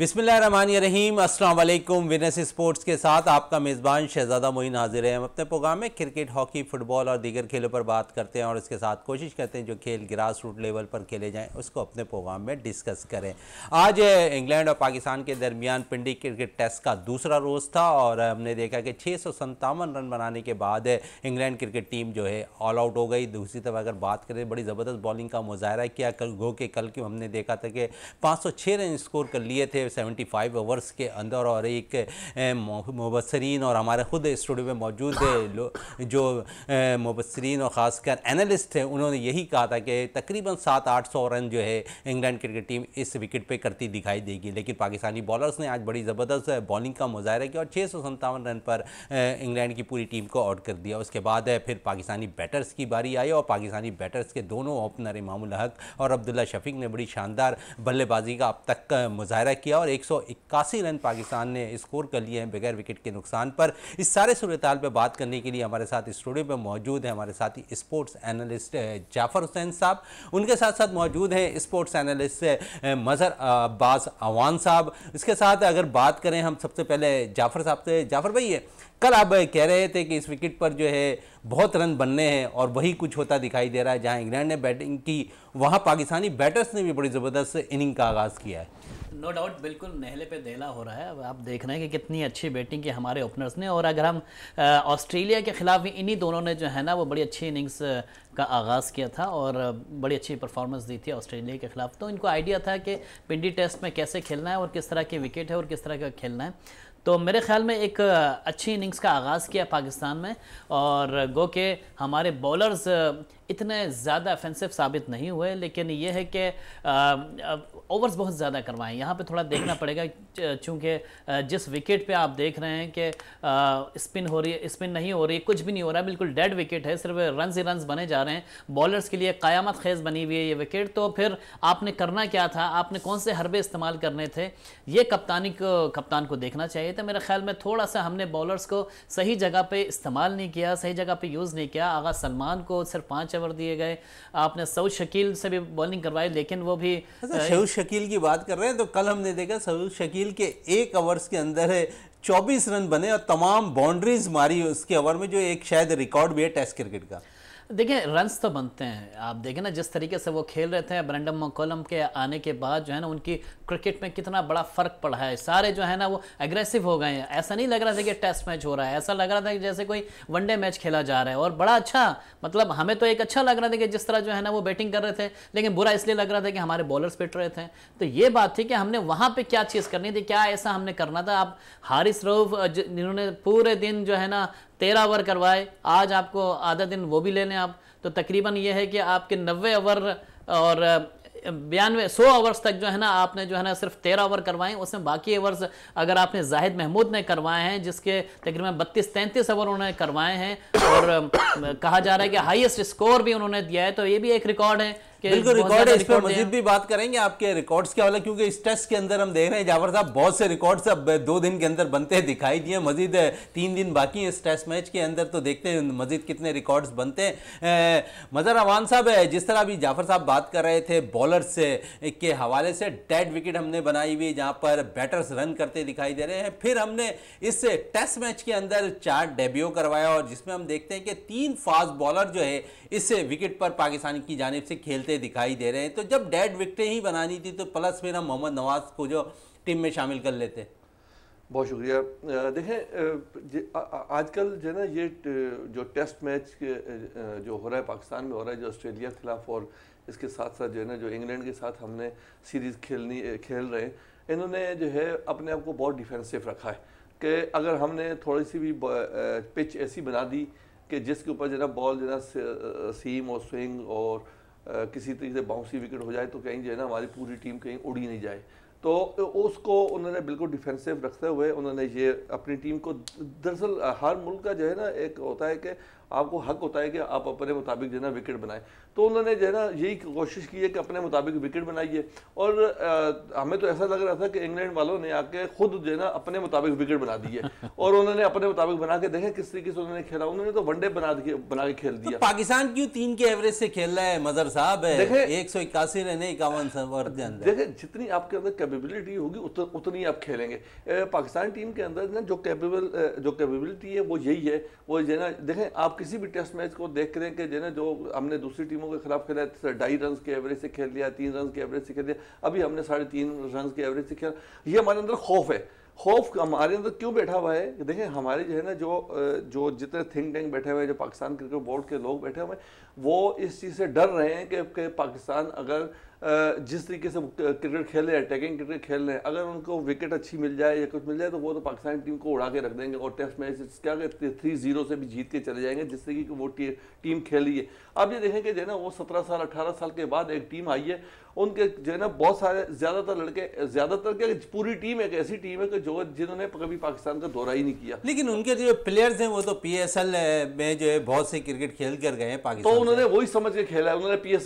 बिसमीम Aslam Venus sports के साथ आपका मेज़बान शहजादा मोइन हाजिर है हम अपने प्रोग्राम में क्रिकेट हॉकी फुटबॉल और दीगर खेलों पर बात करते हैं और इसके साथ कोशिश करते हैं जो खेल ग्रास रूट लेवल पर खेले जाएँ उसको अपने प्रोग्राम में डिस्कस करें आज इंग्लैंड और पाकिस्तान के दरमियान पिंडी क्रिकेट टेस्ट का दूसरा रोज़ था और हमने देखा कि छः सौ संतावन रन बनाने के बाद इंग्लैंड क्रिकेट टीम जो है ऑल आउट हो गई दूसरी तरफ अगर बात करें बड़ी ज़बरदस्त बॉलिंग का मुजाहरा किया कल गो के कल क्यों हमने देखा था कि पाँच सौ छः रन स्कोर कर लिए थे सेवेंटी फाइव आवर्स के अंदर और एक मुबसरीन और हमारे ख़ुद स्टूडियो में मौजूद हाँ। जो मुबसरीन और ख़ासकर एनालिस्ट हैं उन्होंने यही कहा था कि तकरीबन सात आठ सौ रन जो है इंग्लैंड क्रिकेट टीम इस विकेट पर करती दिखाई देगी लेकिन पाकिस्तानी बॉलर्स ने आज बड़ी ज़बरदस्त बॉलिंग का मुजाहरा किया और छः सौ सत्तावन रन पर इंग्लैंड की पूरी टीम को आउट कर दिया उसके बाद फिर पाकिस्तानी बैटर्स की बारी आई और पाकिस्तानी बैटर्स के दोनों ओपनर इमामुल हक और अब्दुल्ला शफीक ने बड़ी शानदार बल्लेबाजी का अब तक मुजाहरा किया और एक रन पाकिस्तान ने स्कोर कर लिए हैं बगैर विकेट के नुकसान पर इस सारे सूरताल पर बात करने के लिए हमारे साथ स्टूडियो में मौजूद हैं हमारे साथी स्पोर्ट्स एनालिस्ट जाफर हुसैन साहब उनके साथ साथ मौजूद हैं स्पोर्ट्स एनालिस्ट मज़र अब्बास अवान साहब इसके साथ अगर बात करें हम सबसे पहले जाफर साहब से जाफर भाई कल आप कह रहे थे कि इस विकेट पर जो है बहुत रन बनने हैं और वही कुछ होता दिखाई दे रहा है जहां इंग्लैंड ने बैटिंग की वहां पाकिस्तानी बैटर्स ने भी बड़ी ज़बरदस्त इनिंग का आगाज़ किया है नो डाउट बिल्कुल नहले पे देला हो रहा है अब आप देख रहे हैं कि कितनी अच्छी बैटिंग की हमारे ओपनर्स ने और अगर हम ऑस्ट्रेलिया के खिलाफ भी इन्हीं दोनों ने जो है ना वो बड़ी अच्छी इनिंग्स का आगाज़ किया था और बड़ी अच्छी परफॉर्मेंस दी थी ऑस्ट्रेलिया के खिलाफ तो इनको आइडिया था कि पिंडी टेस्ट में कैसे खेलना है और किस तरह के विकेट है और किस तरह का खेलना है तो मेरे ख्याल में एक अच्छी इनिंग्स का आगाज़ किया पाकिस्तान में और गो के हमारे बॉलर्स इतने ज़्यादा अफेंसिव साबित नहीं हुए लेकिन ये है कि ओवर्स बहुत ज़्यादा करवाएं यहाँ पे थोड़ा देखना पड़ेगा चूँकि जिस विकेट पे आप देख रहे हैं कि स्पिन हो रही है स्पिन नहीं हो रही कुछ भी नहीं हो रहा बिल्कुल डेड विकेट है सिर्फ रन ही रन बने जा रहे हैं बॉलर्स के लिए क़यामत खेज़ बनी हुई है ये विकेट तो फिर आपने करना क्या था आपने कौन से हरबे इस्तेमाल करने थे ये कप्तानी को कप्तान को देखना चाहिए था मेरे ख्याल में थोड़ा सा हमने बॉलर्स को सही जगह पर इस्तेमाल नहीं किया सही जगह पर यूज़ नहीं किया आगा सलमान को सिर्फ पाँच ओवर दिए गए आपने सऊद शकील से भी बॉलिंग करवाई लेकिन वो भी अच्छा, सऊद शकील की बात कर रहे हैं तो कल हमने देखा सऊद शकील के एक ओवर्स के अंदर है चौबीस रन बने और तमाम बाउंड्रीज मारी उसके ओवर में जो एक शायद रिकॉर्ड भी है टेस्ट क्रिकेट का देखिए रन्स तो बनते हैं आप देखें ना जिस तरीके से वो खेल रहे थे ब्रेंडम मकोलम के आने के बाद जो है ना उनकी क्रिकेट में कितना बड़ा फर्क पड़ा है सारे जो है ना वो एग्रेसिव हो गए हैं ऐसा नहीं लग रहा था कि टेस्ट मैच हो रहा है ऐसा लग रहा था कि जैसे कोई वनडे मैच खेला जा रहा है और बड़ा अच्छा मतलब हमें तो एक अच्छा लग रहा था कि जिस तरह जो है ना वो बैटिंग कर रहे थे लेकिन बुरा इसलिए लग रहा था कि हमारे बॉलर्स पिट रहे थे तो ये बात थी कि हमने वहाँ पर क्या चीज़ करनी थी क्या ऐसा हमने करना था आप हारिस रऊफ जिन्होंने पूरे दिन जो है ना तेरह ओवर करवाए आज आपको आधा दिन वो भी ले लें आप तो तकरीबन ये है कि आपके नब्बे ओवर और बयानवे सौ ओवर्स तक जो है ना आपने जो है ना सिर्फ तेरह ओवर करवाए उसमें बाकी ओवर्स अगर आपने जाहिद महमूद ने करवाए हैं जिसके तकरीबन बत्तीस तैंतीस ओवर उन्होंने करवाए हैं और कहा जा रहा है कि हाईएस्ट स्कोर भी उन्होंने दिया है तो ये भी एक रिकॉर्ड है बिल्कुल रिकॉर्ड है इस पर मजीद भी बात करेंगे आपके रिकॉर्ड्स के हवाले क्योंकि इस टेस्ट के अंदर हम देख रहे हैं जावर साहब बहुत से रिकॉर्ड्स अब दो दिन के अंदर बनते हैं दिखाई दिए मजीद तीन दिन बाकी हैं इस टेस्ट मैच के अंदर तो देखते हैं मजीद कितने रिकॉर्ड्स बनते हैं मजर अवान साहब जिस तरह अभी जाफर साहब बात कर रहे थे बॉलर से के हवाले से डेड विकेट हमने बनाई हुई जहाँ पर बैटर्स रन करते दिखाई दे रहे हैं फिर हमने इस टेस्ट मैच के अंदर चार डेब्यू करवाया और जिसमें हम देखते हैं कि तीन फास्ट बॉलर जो है इस विकेट पर पाकिस्तान की जानब से खेलते खेलते दिखाई दे रहे हैं तो जब डेड विकटें ही बनानी थी तो प्लस में ना मोहम्मद नवाज को जो टीम में शामिल कर लेते बहुत शुक्रिया देखें आजकल जो है ना ये जो टेस्ट मैच जो हो रहा है पाकिस्तान में हो रहा है जो ऑस्ट्रेलिया के खिलाफ और इसके साथ साथ जो है ना जो इंग्लैंड के साथ हमने सीरीज़ खेलनी खेल रहे हैं इन्होंने जो है अपने आप को बहुत डिफेंसिव रखा है कि अगर हमने थोड़ी सी भी पिच ऐसी बना दी कि जिसके ऊपर जो है ना बॉल जो है ना सीम और स्विंग और किसी तरीके से बाउंसी विकेट हो जाए तो कहीं जो है ना हमारी पूरी टीम कहीं उड़ी नहीं जाए तो उसको उन्होंने बिल्कुल डिफेंसिव रखते हुए उन्होंने ये अपनी टीम को दरअसल हर मुल्क का जो है ना एक होता है कि आपको हक होता है कि आप अपने मुताबिक जो है ना विकेट बनाएं तो उन्होंने जो है ना यही कोशिश की है कि अपने मुताबिक विकेट बनाइए और आ, हमें तो ऐसा लग रहा था कि इंग्लैंड वालों ने आके खुद जो है ना अपने मुताबिक विकेट बना दिए और उन्होंने अपने मुताबिक बना के देखें किस तरीके से उन्होंने खेला उन्होंने तो वनडे बना बना के खेल दिया तो पाकिस्तान क्यों तीन के एवरेज से खेल रहा है मजर साहब है देखे एक सौ इक्यासी रन इक्यावन देखे जितनी आपके अंदर कैपेबिलिटी होगी उतनी आप खेलेंगे पाकिस्तान टीम के अंदर ना जो कैपेबल जो कैपेबिलिटी है वो यही है वो जो है ना देखें आप किसी भी टेस्ट मैच को देख रहे हैं कि जिन्हें जो हमने दूसरी टीमों के खिलाफ खेला है तो ढाई रन के एवरेज से खेल लिया तीन रन के एवरेज से खेल लिया अभी हमने साढ़े तीन रन के एवरेज से खेला ये हमारे अंदर खौफ है खौफ हमारे अंदर क्यों बैठा हुआ है देखें हमारे जो है ना जो जो जितने थिंक टैंक बैठे हुए हैं जो पाकिस्तान क्रिकेट बोर्ड के लोग बैठे हुए हैं वो इस चीज़ से डर रहे हैं कि, कि पाकिस्तान अगर जिस तरीके से क्रिकेट खेल रहे हैं अटैकिंग क्रिकेट खेल रहे हैं अगर उनको विकेट अच्छी मिल जाए या कुछ मिल जाए तो वो तो पाकिस्तान टीम को उड़ा के रख देंगे और टेस्ट मैच क्या थ्री जीरो से भी जीत के चले जाएंगे जिस तरीके की वो टीम खेल रही है अब ये देखेंगे जो है ना वो सत्रह साल अठारह साल के बाद एक टीम आई है उनके जो है ना बहुत सारे ज्यादातर लड़के ज्यादातर क्या पूरी टीम एक ऐसी टीम है कि जो जिन्होंने कभी पाकिस्तान का दौरा ही नहीं किया लेकिन उनके जो प्लेयर्स हैं वो तो पी में जो है बहुत से क्रिकेट खेल कर गए हैं पाकिस्तान तो उन्होंने वही समझ के खेला है उन्होंने पी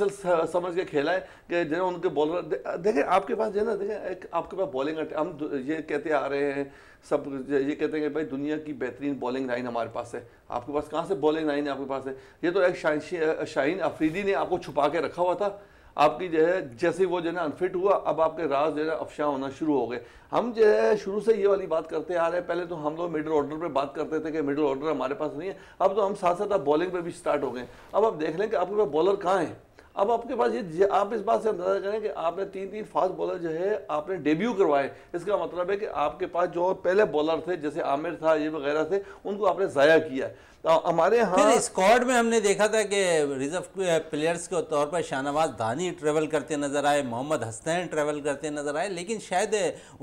समझ के खेला है कि जो है उनके बॉलर देखें आपके पास जो है ना देखें आपके पास बॉलिंग हम ये कहते आ रहे हैं सब ये कहते हैं कि भाई दुनिया की बेहतरीन बॉलिंग लाइन हमारे पास है आपके पास कहाँ से बॉलिंग लाइन है आपके पास है ये तो एक शाहीन शाहीन अफरीदी ने आपको छुपा के रखा हुआ था आपकी जो है जैसे वो जो है अनफिट हुआ अब आपके राज जो है अफशा होना शुरू हो गए हम जो है शुरू से ये वाली बात करते आ रहे हैं पहले तो हम लोग मिडिल ऑर्डर पे बात करते थे कि मिडिल ऑर्डर हमारे पास नहीं है अब तो हम साथ साथ बॉलिंग पे भी स्टार्ट हो गए अब आप देख लें कि आपके पास बॉलर कहाँ हैं अब आपके पास ये आप इस बात से अंदाजा करें कि आपने तीन तीन फास्ट बॉलर जो है आपने डेब्यू करवाए इसका मतलब है कि आपके पास जो पहले बॉलर थे जैसे आमिर था ये वगैरह थे उनको आपने ज़ाया किया है तो हमारे यहाँ स्कॉड में हमने देखा था कि रिजर्व प्लेयर्स uh, के तौर पर शाहनवाज धानी ट्रेवल करते नज़र आए मोहम्मद हसनैन ट्रेवल करते नज़र आए लेकिन शायद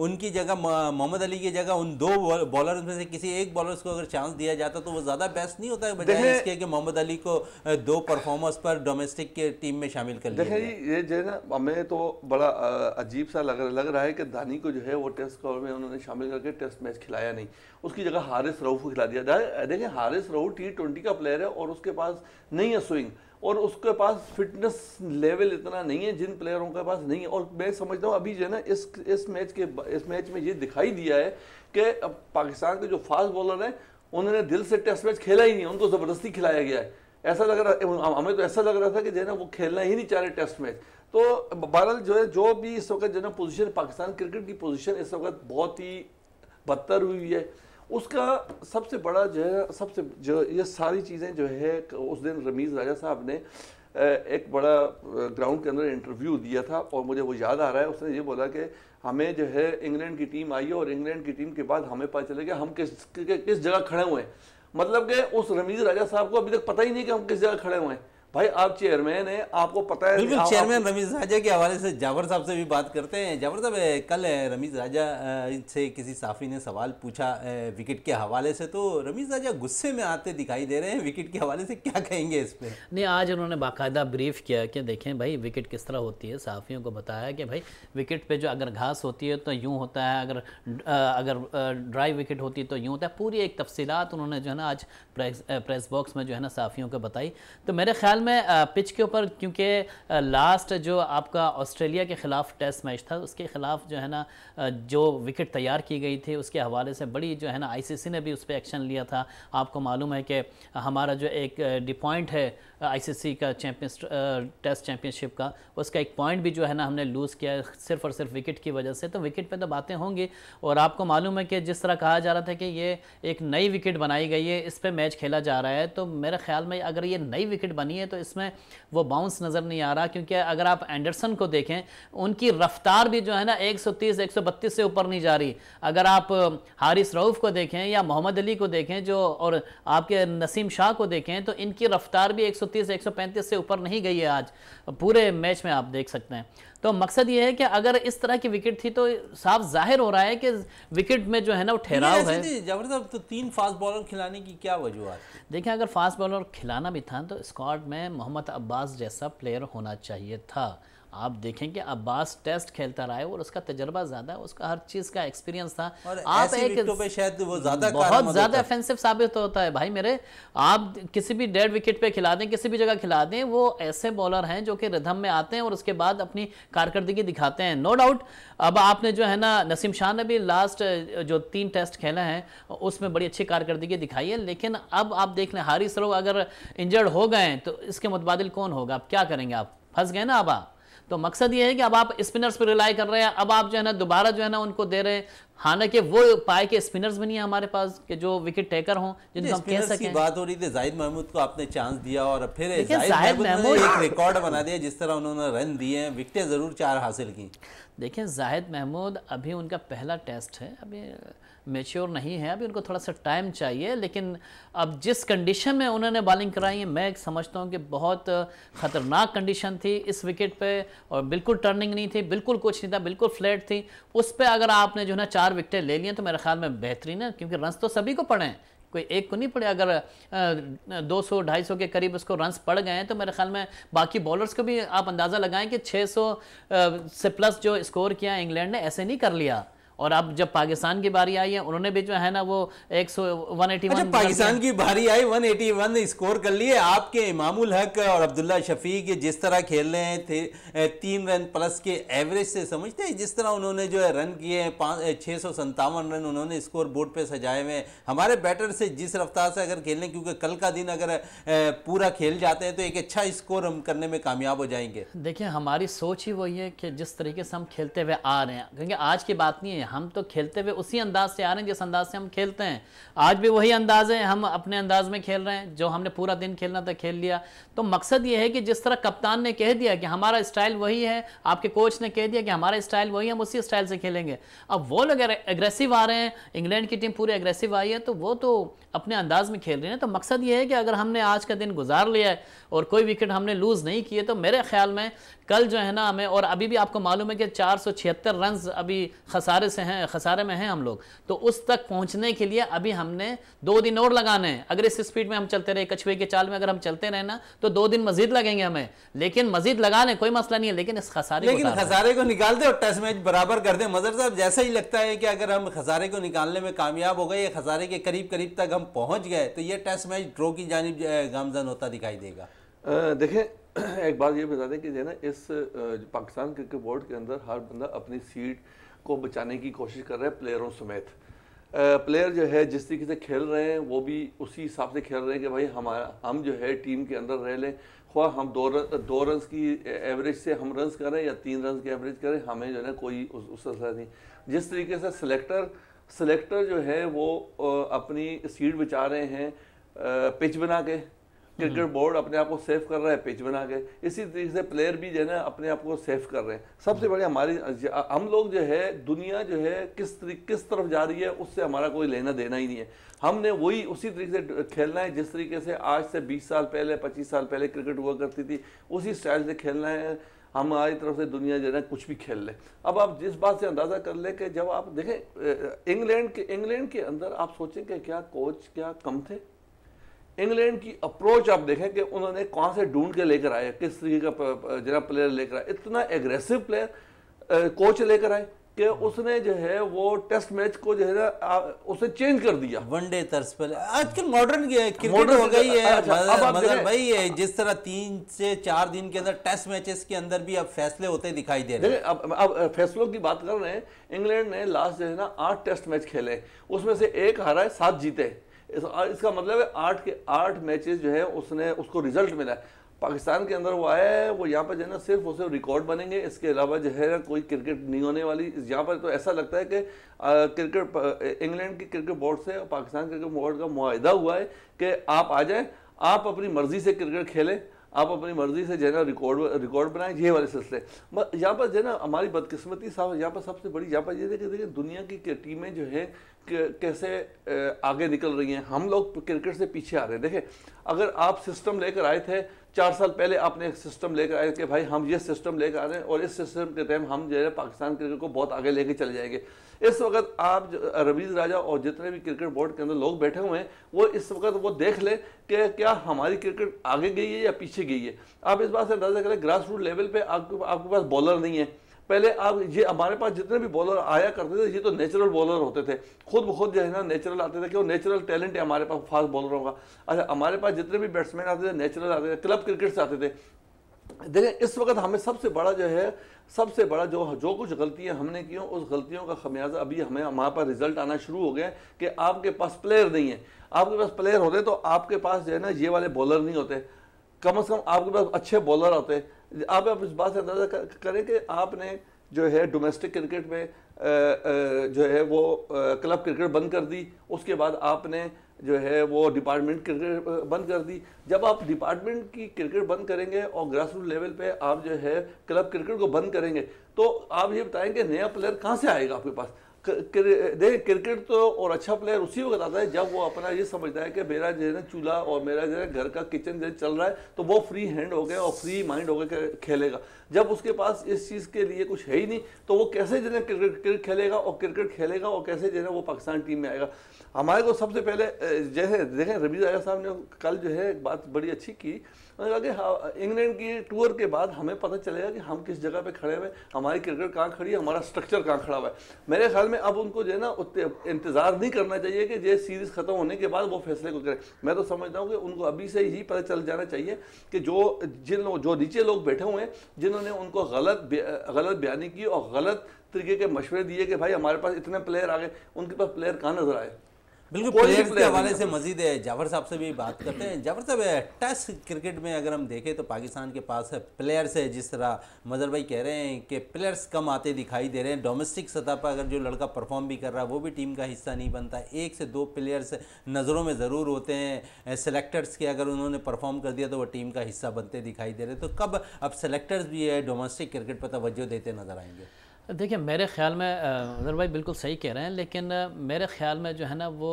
उनकी जगह मोहम्मद अली की जगह उन दो बॉलर में से किसी एक बॉलर को अगर चांस दिया जाता तो वो ज़्यादा बेस्ट नहीं होता बजाय कि मोहम्मद अली को uh, दो परफॉर्मेंस पर डोमेस्टिक के टीम में शामिल कर लिया ये जो है ना हमें तो बड़ा uh, अजीब सा लग रहा है कि धानी को जो है वो टेस्ट में उन्होंने शामिल करके टेस्ट मैच खिलाया नहीं उसकी जगह हारिस रऊफ को खिला दिया जाए देखिए हारिस राहू टी ट्वेंटी का प्लेयर है और उसके पास नहीं है स्विंग और उसके पास फिटनेस लेवल इतना नहीं है जिन प्लेयरों के पास नहीं है और मैं समझता हूँ अभी जो है ना इस इस मैच के इस मैच में ये दिखाई दिया है कि पाकिस्तान के जो फास्ट बॉलर हैं उन्होंने दिल से टेस्ट मैच खेला ही नहीं उनको ज़बरदस्ती खिलाया गया है ऐसा लग रहा हमें तो ऐसा लग रहा था कि जो है ना वो खेलना ही नहीं चाह रहे टेस्ट मैच तो बहरल जो है जो भी इस वक्त जो है ना पोजिशन पाकिस्तान क्रिकेट की पोजिशन इस वक्त बहुत ही बदतर हुई है उसका सबसे बड़ा जो है सबसे जो ये सारी चीज़ें जो है उस दिन रमीज़ राजा साहब ने एक बड़ा ग्राउंड के अंदर इंटरव्यू दिया था और मुझे वो याद आ रहा है उसने ये बोला कि हमें जो है इंग्लैंड की टीम आई और इंग्लैंड की टीम के बाद हमें पता चले कि हम किस किस जगह खड़े हुए हैं मतलब कि उस रमीज़ राजा साहब को अभी तक पता ही नहीं कि हम किस जगह खड़े हुए हैं भाई आप चेयरमैन हैं आपको पता है बिल्कुल चेयरमैन रमीज राजा के हवाले से जावर साहब से भी बात करते हैं जावर साहब कल रमीज राजा से किसी साफी ने सवाल पूछा विकेट के हवाले से तो रमीज राजा गुस्से में आते दिखाई दे रहे हैं विकेट के हवाले से क्या कहेंगे इस पर नहीं आज उन्होंने बाकायदा ब्रीफ किया कि देखें भाई विकेट किस तरह होती है साफियों को बताया कि भाई विकेट पर जो अगर घास होती है तो यूँ होता है अगर अगर ड्राई विकेट होती है तो यूँ होता है पूरी एक तफसीत उन्होंने जो है ना आज प्रेस बॉक्स में जो है ना साफियों को बताई तो मेरे ख्याल में पिच के ऊपर क्योंकि लास्ट जो आपका ऑस्ट्रेलिया के ख़िलाफ़ टेस्ट मैच था उसके ख़िलाफ़ जो है ना जो विकेट तैयार की गई थी उसके हवाले से बड़ी जो है ना आईसीसी ने भी उस पर एक्शन लिया था आपको मालूम है कि हमारा जो एक डिपॉइंट है आईसीसी का चैंपियंस टेस्ट चैंपियनशिप का उसका एक पॉइंट भी जो है ना हमने लूज़ किया सिर्फ और सिर्फ विकेट की वजह से तो विकेट पे तो बातें होंगी और आपको मालूम है कि जिस तरह कहा जा रहा था कि ये एक नई विकेट बनाई गई है इस पर मैच खेला जा रहा है तो मेरे ख्याल में अगर ये नई विकेट बनी है तो इसमें वो बाउंस नज़र नहीं आ रहा क्योंकि अगर आप एंडरसन को देखें उनकी रफ्तार भी जो है ना एक सौ से ऊपर नहीं जा रही अगर आप uh, हारिस रऊफ़ को देखें या मोहम्मद अली को देखें जो और आपके नसीम शाह को देखें तो इनकी रफ्तार भी एक 130 135 से ऊपर नहीं गई है आज पूरे मैच में आप देख सकते हैं तो मकसद ये है कि अगर इस तरह की विकेट थी तो साफ जाहिर हो रहा है कि विकेट में जो है ना वो ठहराव है जबरदस्त तो तीन फास्ट बॉलर खिलाने की क्या वजूहत देखिए अगर फास्ट बॉलर खिलाना भी था तो स्क्वाड में मोहम्मद अब्बास जैसा प्लेयर होना चाहिए था आप देखेंगे अब्बास टेस्ट खेलता रहा है और उसका तजर्बा ज्यादा है उसका हर चीज का एक्सपीरियंस था आप एक पे शायद वो ज्यादा बहुत ज्यादा ऑफेंसिव साबित होता है भाई मेरे आप किसी भी डेड विकेट पे खिला दें किसी भी जगह खिला दें वो ऐसे बॉलर हैं जो कि रिधम में आते हैं और उसके बाद अपनी कारकर्दगी दिखाते हैं नो डाउट अब आपने जो है ना नसीम शाह ने भी लास्ट जो तीन टेस्ट खेले हैं उसमें बड़ी अच्छी कारकर्दगी दिखाई है लेकिन अब आप देख लें हारिस अगर इंजर्ड हो गए तो इसके मुतबादल कौन होगा अब क्या करेंगे आप फंस गए ना अब आप तो मकसद ये है कि अब आप स्पिनर्स पर रिलाई कर रहे हैं अब आप जो है ना दोबारा जो है ना उनको दे रहे हैं हालांकि वो पाए के स्पिनर्स भी नहीं है हमारे पास कि जो विकेट टेकर हों जिनको हम कह बात हो रही थी जाहिद महमूद को आपने चांस दिया और फिर जाहिद महमूद एक रिकॉर्ड बना दिया जिस तरह उन्होंने रन दिए हैं विकटें ज़रूर चार हासिल की देखिये जाहिद महमूद अभी उनका पहला टेस्ट है अभी मेच्योर नहीं है अभी उनको थोड़ा सा टाइम चाहिए लेकिन अब जिस कंडीशन में उन्होंने बॉलिंग कराई है मैं समझता हूँ कि बहुत ख़तरनाक कंडीशन थी इस विकेट पे और बिल्कुल टर्निंग नहीं थी बिल्कुल कुछ नहीं था बिल्कुल फ्लैट थी उस पर अगर आपने जो है ना चार विकटें ले ली तो मेरे ख्याल में बेहतरीन है क्योंकि रन तो सभी को पड़े हैं कोई एक को नहीं पड़े अगर दो सौ ढाई सौ के करीब उसको रन्स पड़ गए हैं तो मेरे ख्याल में बाकी बॉलर्स को भी आप अंदाज़ा लगाएं कि 600 से प्लस जो स्कोर किया इंग्लैंड ने ऐसे नहीं कर लिया और अब जब पाकिस्तान की बारी आई है उन्होंने भी जो है ना वो एक सौ वन एटी वन पाकिस्तान की बारी आई वन एटी वन स्कोर कर लिए आपके इमामुल हक और अब्दुल्ला शफीक जिस तरह खेल रहे थे तीन रन प्लस के एवरेज से समझते हैं जिस तरह उन्होंने जो है रन किए हैं पाँच छः सौ रन उन्होंने स्कोर बोर्ड पर सजाए हुए हैं हमारे बैटर से जिस रफ्तार से अगर खेलने क्योंकि कल का दिन अगर पूरा खेल जाते हैं तो एक अच्छा स्कोर हम करने में कामयाब हो जाएंगे देखिए हमारी सोच ही वही है कि जिस तरीके से हम खेलते हुए आ रहे हैं क्योंकि आज की बात नहीं है हम तो खेलते हुए उसी अंदाज से आ रहे हैं जिस अंदाज से हम खेलते हैं आज भी वही अंदाज है हम अपने अंदाज में खेल रहे हैं जो हमने पूरा दिन खेलना था खेल लिया तो मकसद ये है कि जिस तरह कप्तान ने कह दिया कि हमारा स्टाइल वही है आपके कोच ने कह दिया कि हमारा स्टाइल वही है हम उसी स्टाइल से खेलेंगे अब वो लोग एग्रेसिव आ रहे हैं इंग्लैंड की टीम पूरी एग्रेसिव आई है तो वो तो अपने अंदाज में खेल रही है तो मकसद ये है कि अगर हमने आज का दिन गुजार लिया है और कोई विकेट हमने लूज़ नहीं किए तो मेरे ख्याल में कल जो है ना हमें और अभी भी आपको मालूम है कि चार सौ छिहत्तर रन अभी खसारे से हैं खसारे में हैं हम लोग तो उस तक पहुंचने के लिए अभी हमने दो दिन और लगाने हैं अगर इस स्पीड में हम चलते रहे कछुए के चाल में अगर हम चलते रहे ना तो दो दिन मजीद लगेंगे हमें लेकिन मजीद लगा लें कोई मसला नहीं है लेकिन इस खसारे लेकिन को खसारे को निकाल दे और टेस्ट मैच बराबर कर दे मजर साहब जैसा ही लगता है कि अगर हम खसारे को निकालने में कामयाब हो गए खसारे के करीब करीब तक हम पहुँच गए तो ये टेस्ट मैच ड्रॉ की जानब गामजन होता दिखाई देगा देखें एक बात ये बता दें कि जो ना इस पाकिस्तान क्रिकेट बोर्ड के अंदर हर बंदा अपनी सीट को बचाने की कोशिश कर रहा है प्लेयरों समेत प्लेयर जो है जिस तरीके से खेल रहे हैं वो भी उसी हिसाब से खेल रहे हैं कि भाई हमारा हम जो है टीम के अंदर रह लें ख्वा हम दो रन दो रन की एवरेज से हम रन करें या तीन रन की एवरेज करें हमें जो है ना कोई उस उस नहीं जिस तरीके से सिलेक्टर सिलेक्टर जो है वो अपनी सीट बचा रहे हैं पिच बना के क्रिकेट हम्म। बोर्ड अपने आप को सेफ कर रहा है पिच बना के इसी तरीके से प्लेयर भी जो है ना अपने आप को सेफ कर रहे हैं सबसे हम्म। बड़ी हमारी हम लोग जो है दुनिया जो है किस किस तरफ जा रही है उससे हमारा कोई लेना देना ही नहीं है हमने वही उसी तरीके से खेलना है जिस तरीके से आज से बीस साल पहले पच्चीस साल पहले क्रिकेट हुआ करती थी उसी स्टाइल से खेलना है हमारी तरफ से दुनिया जो है कुछ भी खेल ले अब आप जिस बात से अंदाज़ा कर ले कि जब आप देखें इंग्लैंड के इंग्लैंड के अंदर आप सोचें कि क्या कोच क्या कम थे इंग्लैंड की अप्रोच आप देखें कि उन्होंने कहाँ से ढूंढ के लेकर आए किस तरीके का जरा प्लेयर लेकर आए इतना एग्रेसिव प्लेयर कोच लेकर आए कि उसने जो है वो टेस्ट मैच को जो है ना उसे चेंज कर दिया वनडे तर्ज पर आजकल मॉडर्न क्रिकेट हाँ, हो गई है अच्छा, मतलब भाई है जिस तरह तीन से चार दिन के अंदर टेस्ट मैचेस के अंदर भी अब फैसले होते दिखाई दे रहे हैं अब अब फैसलों की बात कर रहे हैं इंग्लैंड ने लास्ट जो है ना आठ टेस्ट मैच खेले उसमें से एक हारा है सात जीते इस, इसका मतलब है आठ के आठ मैचेस जो है उसने उसको रिजल्ट मिला है पाकिस्तान के अंदर वो आया है वो यहाँ पर जो है ना सिर्फ और सिर्फ रिकॉर्ड बनेंगे इसके अलावा जो है ना कोई क्रिकेट नहीं होने वाली यहाँ पर तो ऐसा लगता है कि क्रिकेट इंग्लैंड की क्रिकेट बोर्ड से और पाकिस्तान क्रिकेट बोर्ड का माहदा हुआ है कि आप आ जाएँ आप अपनी मर्ज़ी से क्रिकेट खेलें आप अपनी मर्जी से जो है ना रिकॉर्ड रिकॉर्ड बनाए ये वाले सिलसिले यहाँ पर जो है ना हमारी बदकिस्मती साहब यहाँ पर सबसे बड़ी यहाँ पर ये देखिए देखिए दुनिया की टीमें जो है कैसे आगे निकल रही हैं हम लोग क्रिकेट से पीछे आ रहे हैं देखें अगर आप सिस्टम लेकर आए थे चार साल पहले आपने एक सिस्टम लेकर आए कि भाई हम ये सिस्टम लेकर आ रहे हैं और इस सिस्टम के टाइम हम जो है पाकिस्तान क्रिकेट को बहुत आगे लेके चले जाएंगे इस वक्त आप रवीज राजा और जितने भी क्रिकेट बोर्ड के अंदर लोग बैठे हुए हैं वो इस वक्त वो देख लें कि क्या हमारी क्रिकेट आगे गई है या पीछे गई है आप इस बात से अंदाजा करें ग्रास रूट लेवल पर आपके आपके पास बॉलर नहीं है पहले आप ये हमारे पास जितने भी बॉलर आया करते थे ये तो नेचुरल बॉलर होते थे खुद ब खुद जो है ना नेचुरल आते थे कि वो नेचुरल टैलेंट है हमारे पास फास्ट बॉलरों का अच्छा हमारे पास जितने भी बैट्समैन आते थे नेचुरल आते थे क्लब क्रिकेट से आते थे देखें इस वक्त हमें सबसे बड़ा जो है सबसे बड़ा जो जो कुछ गलतियां हमने की उस गलतियों का खमियाजा अभी हमें हमारे पास रिजल्ट आना शुरू हो गया कि आपके पास प्लेयर नहीं है आपके पास प्लेयर होते तो आपके पास जो है ना ये वाले बॉलर नहीं होते कम अज़ कम आपके पास अच्छे बॉलर होते आप, आप इस बात से अंदाज़ा करें कि आपने जो है डोमेस्टिक क्रिकेट में जो है वो क्लब क्रिकेट बंद कर दी उसके बाद आपने जो है वो डिपार्टमेंट क्रिकेट बंद कर दी जब आप डिपार्टमेंट की क्रिकेट बंद करेंगे और ग्रास रूट लेवल पे आप जो है क्लब क्रिकेट को बंद करेंगे तो आप ये बताएंगे नया प्लेयर कहाँ से आएगा आपके पास देख क्रिकेट तो और अच्छा प्लेयर उसी वक्त आता है जब वो अपना ये समझता है कि मेरा जो है ना चूल्हा और मेरा जो है घर का किचन जो चल रहा है तो वो फ्री हैंड हो गया और फ्री माइंड हो गया खेलेगा जब उसके पास इस चीज़ के लिए कुछ है ही नहीं तो वो कैसे जो है क्रिकेट खेलेगा और क्रिकेट खेलेगा और कैसे जो है वो पाकिस्तान टीम में आएगा हमारे को सबसे पहले जैसे देखें रबी साहब ने कल जो है बात बड़ी अच्छी की मैंने कहा कि हाँ, इंग्लैंड की टूर के बाद हमें पता चलेगा कि हम किस जगह पे खड़े हुए हमारी क्रिकेट कहाँ खड़ी है हमारा स्ट्रक्चर कहाँ खड़ा हुआ है मेरे ख्याल में अब उनको जो है ना इंतजार नहीं करना चाहिए कि ये सीरीज खत्म होने के बाद वो फैसले को करें मैं तो समझता हूँ कि उनको अभी से ही पता चल जाना चाहिए कि जो जिन लोग जो नीचे लोग बैठे हुए हैं जिन्होंने उनको गलत गलत बयानी की और गलत तरीके के मशवरे दिए कि भाई हमारे पास इतने प्लेयर आ गए उनके पास प्लेयर कहाँ नजर आए बिल्कुल प्लेयर्स के हवाले से मजीद है जावर साहब से भी बात करते हैं जावर साहब टेस्ट क्रिकेट में अगर हम देखें तो पाकिस्तान के पास है प्लेयर्स है जिस तरह मजर भाई कह रहे हैं कि प्लेयर्स कम आते दिखाई दे रहे हैं डोमेस्टिक सतह पर अगर जो लड़का परफॉर्म भी कर रहा है वो भी टीम का हिस्सा नहीं बनता एक से दो प्लेयर्स नज़रों में ज़रूर होते हैं सेलेक्टर्स के अगर उन्होंने परफॉर्म कर दिया तो वो टीम का हिस्सा बनते दिखाई दे रहे तो कब अब सेलेक्टर्स भी है डोमेस्टिक क्रिकेट पर तोज्जो देते नज़र आएंगे देखिए मेरे ख्याल में अजहर भाई बिल्कुल सही कह रहे हैं लेकिन मेरे ख्याल में जो है ना वो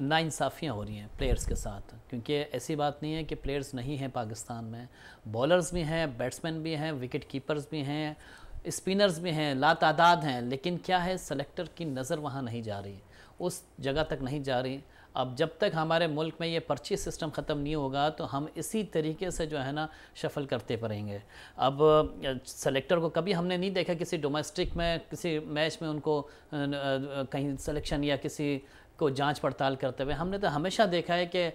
नाइंसाफ़ियाँ हो रही हैं प्लेयर्स के साथ क्योंकि ऐसी बात नहीं है कि प्लेयर्स नहीं हैं पाकिस्तान में बॉलर्स भी हैं बैट्समैन भी हैं विकेट कीपर्स भी हैं स्पिनर्स भी हैं ला तादाद हैं लेकिन क्या है सेलेक्टर की नज़र वहाँ नहीं जा रही उस जगह तक नहीं जा रही अब जब तक हमारे मुल्क में ये पर्ची सिस्टम ख़त्म नहीं होगा तो हम इसी तरीके से जो है ना शफल करते पड़ेंगे अब सेलेक्टर को कभी हमने नहीं देखा किसी डोमेस्टिक में किसी मैच में उनको कहीं सिलेक्शन या किसी को जांच पड़ताल करते हुए हमने तो हमेशा देखा है कि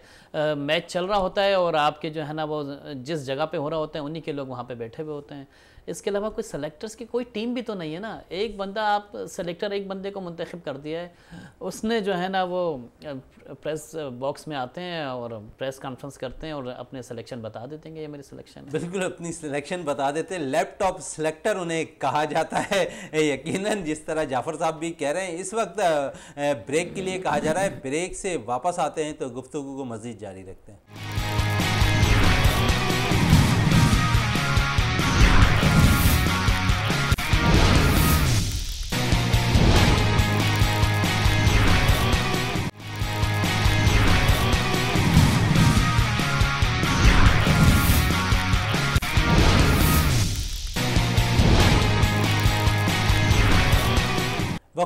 मैच चल रहा होता है और आपके जो है ना वो जिस जगह पे हो रहा होता है उन्हीं के लोग वहाँ पे बैठे हुए होते हैं इसके अलावा कोई सेलेक्टर्स की कोई टीम भी तो नहीं है ना एक बंदा आप सेलेक्टर एक बंदे को मंतखब कर दिया है उसने जो है ना वो प्रेस बॉक्स में आते हैं और प्रेस कॉन्फ्रेंस करते हैं और अपने सिलेक्शन बता देते हैं ये मेरी सिलेक्शन है बिल्कुल अपनी सिलेक्शन बता देते हैं लैपटॉप सिलेक्टर उन्हें कहा जाता है यकीनन जिस तरह जाफर साहब भी कह रहे हैं इस वक्त ब्रेक के लिए कहा जा रहा है ब्रेक से वापस आते हैं तो गुफ्तु को मज़ीद जारी रखते हैं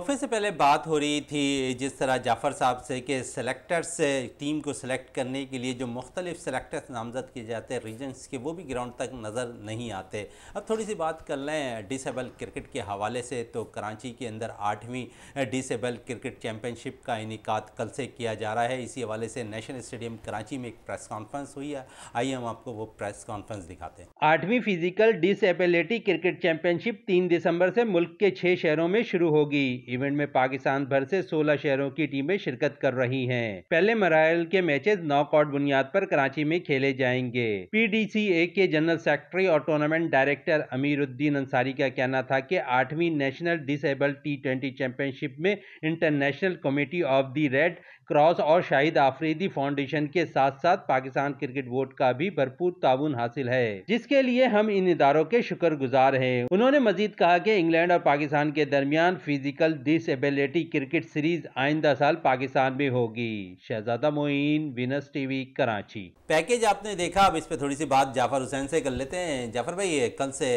तोहफे से पहले बात हो रही थी जिस तरह जाफ़र साहब से कि सेलेक्टर्स टीम को सिलेक्ट करने के लिए जो मुख्तलिफ सेलेक्टर्स नामजद किए जाते हैं रीजन्स के वो भी ग्राउंड तक नज़र नहीं आते अब थोड़ी सी बात कर लें डिसेबल क्रिकेट के हवाले से तो कराची के अंदर आठवीं डिसेबल क्रिकेट चैम्पियनशिप का इनका कल से किया जा रहा है इसी हवाले से नेशनल स्टेडियम कराची में एक प्रेस कॉन्फ्रेंस हुई है आइए हम आपको वो प्रेस कॉन्फ्रेंस दिखाते हैं आठवीं फिजिकल डिसेबिलिटी क्रिकेट चैम्पियनशिप तीन दिसंबर से मुल्क के छः शहरों में शुरू होगी इवेंट में पाकिस्तान भर से 16 शहरों की टीमें शिरकत कर रही हैं पहले मराइल के मैचेस नॉकआउट बुनियाद पर कराची में खेले जाएंगे पीडीसीए के जनरल सेक्रेटरी और टूर्नामेंट डायरेक्टर अमीरुद्दीन अंसारी का कहना था कि आठवीं national disable T twenty championship में international committee of the red cross और शाहिद आफरीदी फाउंडेशन के साथ साथ पाकिस्तान क्रिकेट बोर्ड का भी भरपूर ताउन हासिल है जिसके लिए हम इन इदारों के शुक्र गुजार है उन्होंने मजीद कहा की इंग्लैंड और पाकिस्तान के दरमियान फिजिकल डिसबिलिटी क्रिकेट सीरीज आइंदा साल पाकिस्तान में होगी शहजादा मोइन विनस टीवी कराची पैकेज आपने देखा अब इस पर थोड़ी सी बात जाफर हुसैन से कर लेते हैं जाफर भाई कल से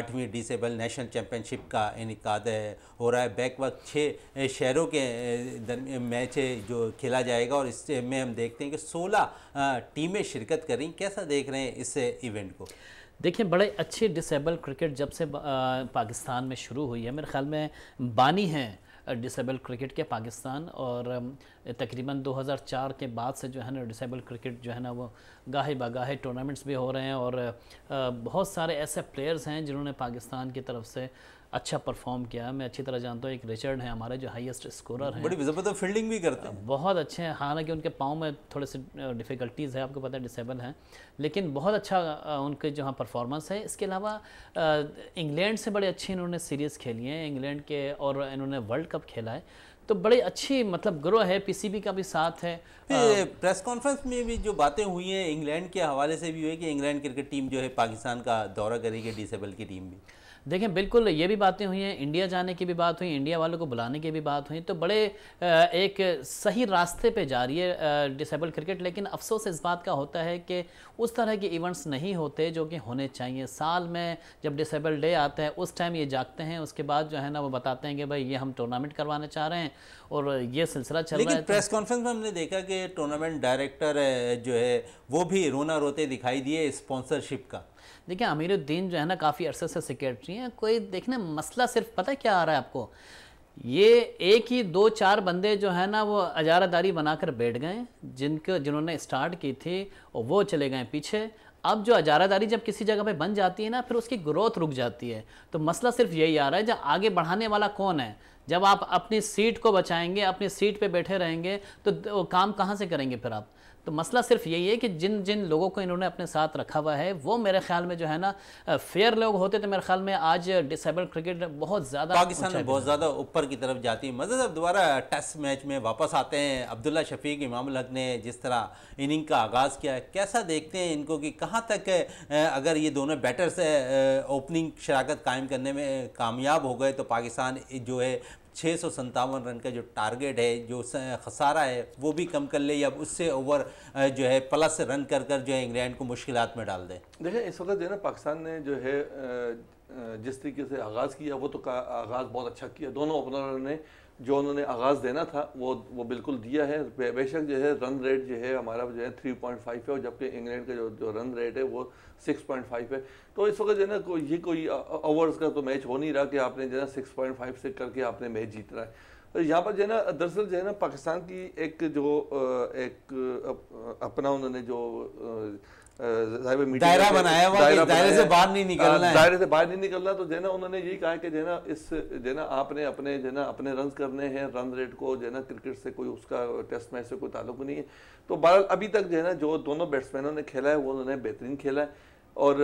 आठवीं डिसेबल नेशनल चैम्पियनशिप का इनका हो रहा है बैक वक्त छः शहरों के मैच है जो खेला जाएगा और इससे हम देखते हैं कि 16 टीमें शिरकत कर रही कैसा देख रहे हैं इस इवेंट को देखिए बड़े अच्छे डिसेबल क्रिकेट जब से पाकिस्तान में शुरू हुई है मेरे ख्याल में बानी हैं डिसेबल क्रिकेट के पाकिस्तान और तकरीबन 2004 के बाद से जो है ना डिसेबल क्रिकेट जो है ना वो गाहे बागाहे टूर्नामेंट्स भी हो रहे हैं और बहुत सारे ऐसे प्लेयर्स हैं जिन्होंने पाकिस्तान की तरफ से अच्छा परफॉर्म किया मैं अच्छी तरह जानता हूँ एक रिचर्ड है हमारे जो हाईएस्ट स्कोरर हैं बड़ी ज़बरदस्त तो फील्डिंग भी करते हैं बहुत अच्छे हैं हालांकि उनके पाँव में थोड़े से डिफ़िकल्टीज़ है आपको पता है डिसेबल हैं लेकिन बहुत अच्छा उनके जो हाँ परफॉर्मेंस है इसके अलावा इंग्लैंड से बड़े अच्छे इन्होंने सीरीज़ खेली हैं इंग्लैंड के और इन्होंने वर्ल्ड कप खेला है तो बड़े अच्छी मतलब ग्रो है पीसीबी का भी साथ है प्रेस कॉन्फ्रेंस में भी जो बातें हुई हैं इंग्लैंड के हवाले से भी हुई कि इंग्लैंड क्रिकेट टीम जो है पाकिस्तान का दौरा करेगी डिसेबल की टीम भी देखें बिल्कुल ये भी बातें हुई हैं इंडिया जाने की भी बात हुई इंडिया वालों को बुलाने की भी बात हुई तो बड़े एक सही रास्ते पे जा रही है डिसेबल क्रिकेट लेकिन अफसोस इस बात का होता है कि उस तरह के इवेंट्स नहीं होते जो कि होने चाहिए साल में जब डिसेबल डे आता है उस टाइम ये जागते हैं उसके बाद जो है ना वो बताते हैं कि भाई ये हम टूर्नामेंट करवाना चाह रहे हैं और ये सिलसिला चल रहा है प्रेस तो कॉन्फ्रेंस में हमने देखा कि टूर्नामेंट डायरेक्टर जो है वो भी रोना रोते दिखाई दिए स्पॉन्सरशिप का देखिए अमीरुद्दीन जो है ना काफ़ी अरसे से सिक्योरिटी हैं कोई देखने मसला सिर्फ पता क्या आ रहा है आपको ये एक ही दो चार बंदे जो है ना वो अजारादारी बनाकर बैठ गए जिनके जिन्होंने स्टार्ट की थी और वो चले गए पीछे अब जो अजारादारी जब किसी जगह पे बन जाती है ना फिर उसकी ग्रोथ रुक जाती है तो मसला सिर्फ यही आ रहा है जब आगे बढ़ाने वाला कौन है जब आप अपनी सीट को बचाएंगे अपनी सीट पे बैठे रहेंगे तो काम कहाँ से करेंगे फिर आप तो मसला सिर्फ यही है कि जिन जिन लोगों को इन्होंने अपने साथ रखा हुआ है वो मेरे ख्याल में जो है ना फेयर लोग होते तो मेरे ख्याल में आज डिसेबल क्रिकेट बहुत ज़्यादा पाकिस्तान में बहुत ज़्यादा ऊपर की तरफ जाती है मजे दोबारा टेस्ट मैच में वापस आते हैं अब्दुल्ला शफीक इमाम लग ने जिस तरह इनिंग का आगाज़ किया है कैसा देखते हैं इनको कि कहाँ तक अगर ये दोनों बैटर्स ओपनिंग शराकत कायम करने में कामयाब हो गए तो पाकिस्तान जो है छः सौ रन का जो टारगेट है जो खसारा है वो भी कम कर ले या उससे ओवर जो है प्लस रन कर कर जो है इंग्लैंड को मुश्किल में डाल दें देखिए इस वक्त जो है ना पाकिस्तान ने जो है जिस तरीके से आगाज़ किया वो तो आगाज़ बहुत अच्छा किया दोनों ओपनरों ने जो उन्होंने आगाज़ देना था वो वो बिल्कुल दिया है बेशक जो है रन रेट जो है हमारा जो है थ्री पॉइंट फाइव है और जबकि इंग्लैंड का जो जो रन रेट है वो सिक्स पॉइंट फाइव है तो इस वक्त जो है ना कोई ये कोई ओवर्स का तो मैच हो नहीं रहा कि आपने जो है ना सिक्स पॉइंट फाइव से करके आपने मैच जीतना है तो यहाँ पर जो है ना दरअसल जो है ना पाकिस्तान की एक जो एक अपना उन्होंने जो दायरा बनाया हुआ दायरे से बाहर नहीं हाँ, निकलना दायरे से बाहर नहीं निकलना तो उन्होंने यही कहा कि इस आपने अपने अपने रन करने हैं रन रेट को क्रिकेट से कोई उसका टेस्ट मैच से कोई ताल्लुक नहीं है तो बहरहाल अभी तक जो दोनों बैट्समैनों ने खेला है वो उन्होंने बेहतरीन खेला है और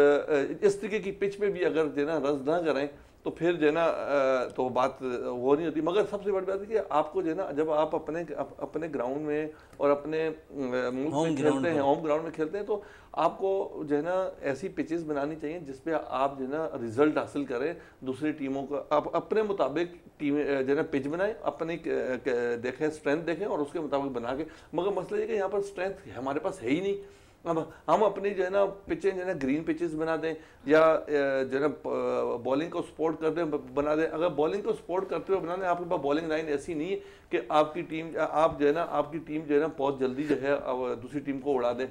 इस तरीके की पिच में भी अगर जो ना रन ना करें तो फिर जो है तो बात वो नहीं होती मगर सबसे बड़ी बात है कि आपको जो है ना जब आप अपने अपने ग्राउंड में और अपने मुल्क में खेलते हैं होम ग्राउंड में खेलते हैं तो आपको जो है ना ऐसी पिचेस बनानी चाहिए जिसपे आप जो है ना रिजल्ट हासिल करें दूसरी टीमों का आप अपने मुताबिक टीम जो है ना पिच बनाएं अपनी देखें स्ट्रेंथ देखें और उसके मुताबिक बना के मगर मसला ये कि यहाँ पर स्ट्रेंथ हमारे पास है ही नहीं अब हम अपनी जो है ना पिचें जो है ना ग्रीन पिचेस बना दें या जो है ना बॉलिंग को सपोर्ट करते हुए बना दें अगर बॉलिंग को सपोर्ट करते हुए बना दें आपके पास बॉलिंग लाइन ऐसी नहीं है कि आपकी टीम आप जो है ना आपकी टीम जो है ना बहुत जल्दी जो है दूसरी टीम को उड़ा दें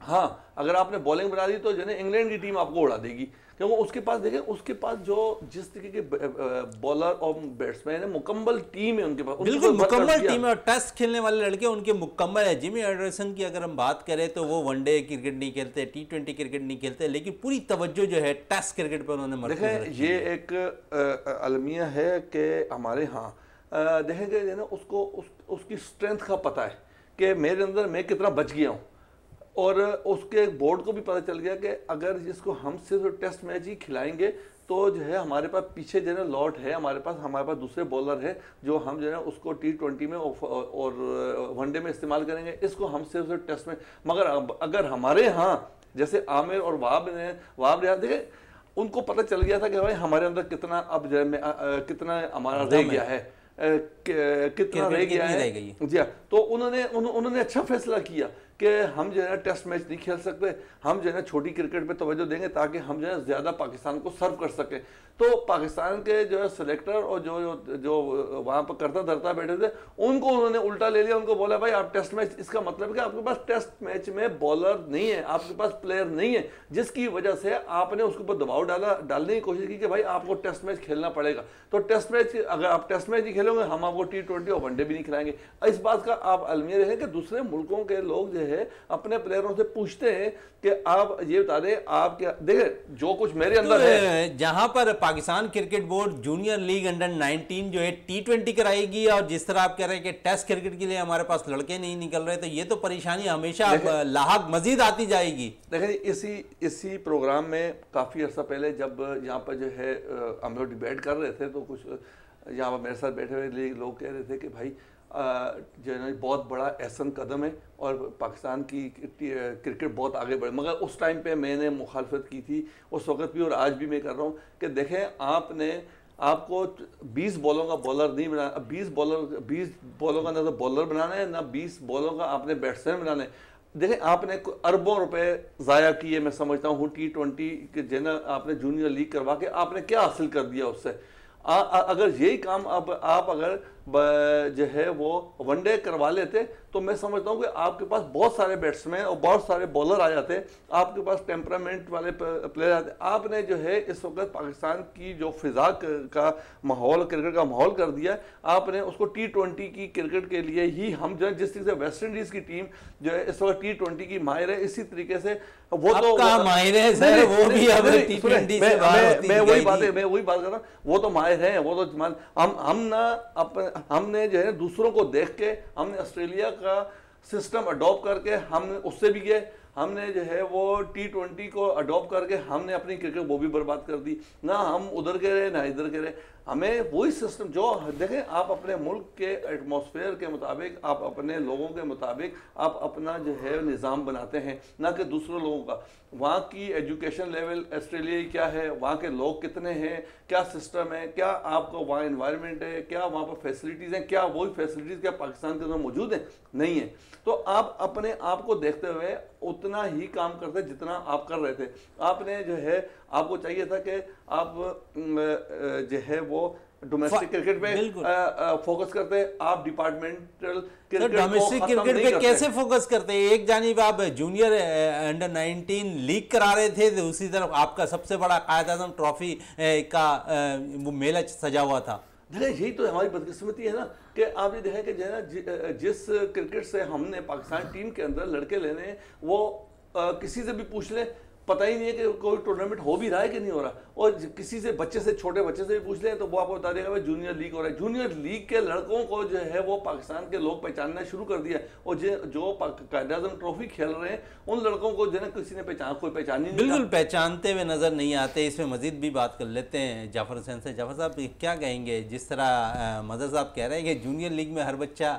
हाँ अगर आपने बॉलिंग बना दी तो जो है इंग्लैंड की टीम आपको उड़ा देगी क्योंकि उसके पास देखें उसके पास जो जिस तरीके के बॉलर और बैट्समैन है मुकम्मल टीम है उनके पास बिल्कुल मुकम्मल टीम है और टेस्ट खेलने वाले लड़के उनके मुकम्मल है जिमी एंडरसन की अगर हम बात करें तो वो वनडे क्रिकेट नहीं खेलते टी ट्वेंटी क्रिकेट नहीं खेलते लेकिन पूरी तवज्जो जो है टेस्ट क्रिकेट पर उन्होंने देखें ये एक अलमिया है कि हमारे यहाँ देखेंगे उसको उसकी स्ट्रेंथ का पता है कि मेरे अंदर मैं कितना बच गया हूँ और उसके बोर्ड को भी पता चल गया कि अगर जिसको हम सिर्फ टेस्ट मैच ही खिलाएंगे तो जो है हमारे पास पीछे जो है लॉट है हमारे पास हमारे पास दूसरे बॉलर है जो हम जो है उसको टी ट्वेंटी में और वनडे में इस्तेमाल करेंगे इसको हम सिर्फ टेस्ट में मगर अगर हमारे यहाँ जैसे आमिर और वाब ने वाब रिया देखे उनको पता चल गया था कि भाई हमारे अंदर कितना अब जो है कितना हमारा रह गया है कितना रह गया है जी हाँ, तो उन्होंने उन्होंने अच्छा फैसला किया कि हम जो है ना टेस्ट मैच नहीं खेल सकते हम जो है ना छोटी क्रिकेट पे तोज्जो देंगे ताकि हम जो है ज़्यादा पाकिस्तान को सर्व कर सकें तो पाकिस्तान के जो है सिलेक्टर और जो जो, जो वहाँ पर करता धरता बैठे थे उनको उन्होंने उल्टा ले लिया उनको बोला भाई आप टेस्ट मैच इसका मतलब कि आपके पास टेस्ट मैच में बॉलर नहीं है आपके पास प्लेयर नहीं है जिसकी वजह से आपने उसके ऊपर दबाव डाला डालने की कोशिश की कि भाई आपको टेस्ट मैच खेलना पड़ेगा तो टेस्ट मैच अगर आप टेस्ट मैच ही खेलोगे हम आपको टी और वनडे भी नहीं खिलाएंगे इस बात का आप अलमिया रहें कि दूसरे मुल्कों के लोग जो हैं अपने प्लेयरों से पूछते हैं कि आप ये बता दें आप क्या देखें जो कुछ मेरे अंदर तो, है जहां पर Pakistan cricket board junior league under 19 जो है टी कराएगी और जिस तरह आप कह रहे हैं कि टेस्ट क्रिकेट के लिए हमारे पास लड़के नहीं निकल रहे तो ये तो परेशानी हमेशा लाहक मजीद आती जाएगी देखें इसी इसी प्रोग्राम में काफ़ी अर्सा पहले जब यहाँ पर जो है हम लोग डिबेट कर रहे थे तो कुछ यहाँ पर मेरे साथ बैठे हुए लोग कह रहे थे कि भाई जो है ना बहुत बड़ा एहसन कदम है और पाकिस्तान की क्रिकेट बहुत आगे बढ़े मगर उस टाइम पे मैंने मुखालफत की थी उस वक्त भी और आज भी मैं कर रहा हूँ कि देखें आपने आपको 20 बॉलों का बॉलर नहीं बनाना बीस 20 बॉलर 20 बॉलों का ना तो बॉलर बनाना है ना 20 बॉलों का आपने बैट्समैन बनाना है देखें आपने अरबों रुपए ज़ाया किए मैं समझता हूँ टी ट्वेंटी के जो आपने जूनियर लीग करवा के आपने क्या हासिल कर दिया उससे आ, आ, अगर यही काम अब आप, आप अगर जो है वो वनडे करवा लेते तो मैं समझता हूँ कि आपके पास बहुत सारे बैट्समैन और बहुत सारे बॉलर आ जाते आपके पास टेम्परामेंट वाले प्लेयर आते आपने जो है इस वक्त पाकिस्तान की जो फिजा का माहौल क्रिकेट का माहौल कर दिया आपने उसको टी ट्वेंटी की क्रिकेट के लिए ही हम जो है जिस तरीके से वेस्ट इंडीज़ की टीम जो है इस वक्त टी ट्वेंटी की माहिर है इसी तरीके से वो तो, तो- माहिर है वो भी मैं वही बात मैं वही बात कर रहा हूँ वो तो माहिर है वो तो हम हम ना अपने हमने जो है दूसरों को देख के हमने ऑस्ट्रेलिया का सिस्टम अडोप्ट करके हम उससे भी गए हमने जो है वो टी ट्वेंटी को अडोप्ट करके हमने अपनी क्रिकेट वो भी बर्बाद कर दी ना हम उधर के रहे ना इधर के रहे हमें वही सिस्टम जो देखें आप अपने मुल्क के एटमॉस्फेयर के मुताबिक आप अपने लोगों के मुताबिक आप अपना जो है निज़ाम बनाते हैं ना कि दूसरे लोगों का वहाँ की एजुकेशन लेवल ऑस्ट्रेलिया क्या है वहाँ के लोग कितने हैं क्या सिस्टम है क्या आपको वहाँ इन्वायरमेंट है क्या वहाँ पर फैसिलिटीज़ हैं क्या वही फैसिलिटीज़ क्या पाकिस्तान के अंदर मौजूद हैं नहीं है तो आप अपने आप को देखते हुए उतना ही काम करते जितना आप कर रहे थे आपने जो है आपको चाहिए था कि आप जो है वो डोमेस्टिक क्रिकेट पे फोकस करते हैं आप डिपार्टमेंटल डोमेस्टिक क्रिकेट पे कैसे फोकस करते हैं एक जानी आप जूनियर अंडर 19 लीग करा रहे थे तो उसी तरफ आपका सबसे बड़ा कायद आजम ट्रॉफी का वो मेला सजा हुआ था देखिए यही तो हमारी बदकिस्मती है ना कि आप ये देखें कि जो है ना जिस क्रिकेट से हमने पाकिस्तान टीम के अंदर लड़के लेने वो आ, किसी से भी पूछ लें पता ही नहीं है कि कोई टूर्नामेंट हो भी रहा है कि नहीं हो रहा और किसी से बच्चे से छोटे बच्चे से भी पूछ लें तो वो आपको बता देगा भाई जूनियर लीग हो रहा है जूनियर लीग के लड़कों को जो है वो पाकिस्तान के लोग पहचानना शुरू कर दिया और जो जो कायदाजम ट्रॉफी खेल रहे हैं उन लड़कों को जो है किसी ने पहचान कोई पहचान नहीं बिल्कुल पहचानते हुए नज़र नहीं आते इसमें मजीद भी बात कर लेते हैं जाफर हुसैन से जाफर साहब क्या कहेंगे जिस तरह मजर साहब कह रहे हैं कि जूनियर लीग में हर बच्चा